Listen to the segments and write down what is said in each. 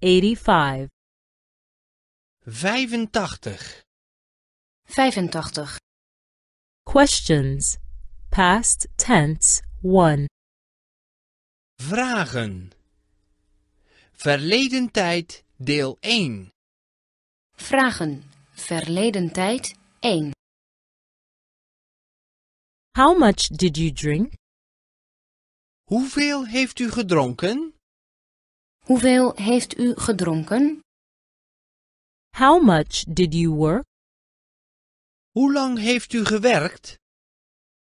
85 85 Questions Past tense 1 Vragen Verleden tijd deel 1 Vragen Verleden tijd 1 How much did you drink? Hoeveel heeft u gedronken? Hoeveel heeft u gedronken? How much did you work? Hoe lang heeft u gewerkt?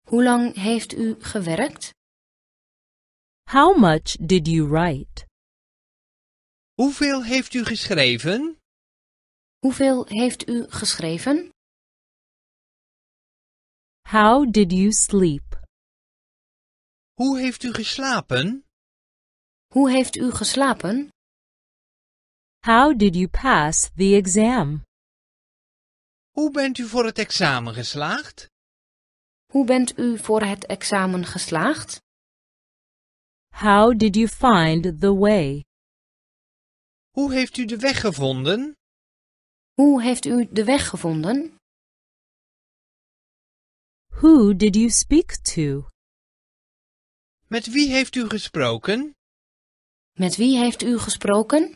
Hoe lang heeft u gewerkt? How much did you write? Hoeveel heeft u geschreven? Hoeveel heeft u geschreven? How did you sleep? Hoe heeft u geslapen? Hoe heeft u geslapen? How did you pass the exam? Hoe bent u voor het examen geslaagd? Hoe bent u voor het examen geslaagd? How did you find the way? Hoe heeft u de weg gevonden? Hoe heeft u de weg gevonden? Who did you speak to? Met wie heeft u gesproken? Met wie heeft u gesproken?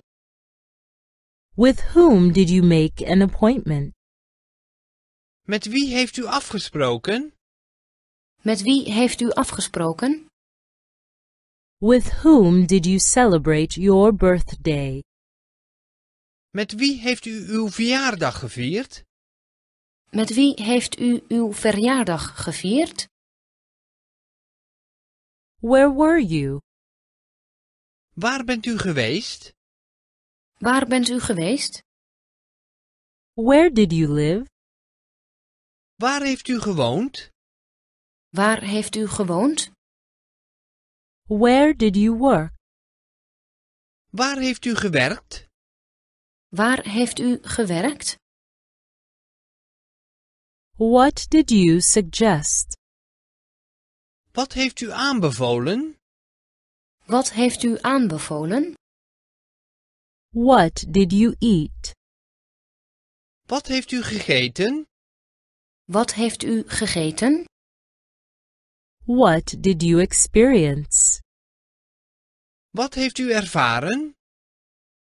With whom did you make an appointment? Met wie heeft u afgesproken? Met wie heeft u afgesproken? With whom did you celebrate your birthday? Met wie heeft u uw verjaardag gevierd? Met wie heeft u uw verjaardag gevierd? Where were you? Waar bent u geweest? Waar bent u geweest? Where did you live? Waar heeft u gewoond? Waar heeft u gewoond? Where did you work? Waar heeft u gewerkt? Waar heeft u gewerkt? What did you suggest? Wat heeft u aanbevolen? Wat heeft u aanbevolen? What did you eat? Wat heeft u gegeten? Wat heeft u gegeten? What did you experience? Wat heeft u ervaren?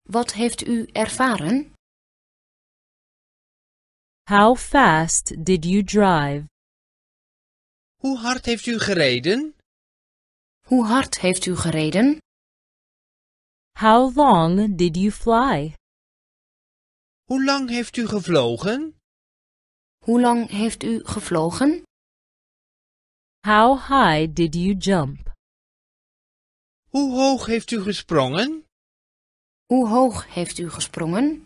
Wat heeft u ervaren? How fast did you drive? Hoe hard heeft u gereden? Hoe hard heeft u gereden? How long did you fly? Hoe lang heeft u gevlogen? Hoe lang heeft u gevlogen? How high did you jump? Hoe hoog heeft u gesprongen? Hoe hoog heeft u gesprongen?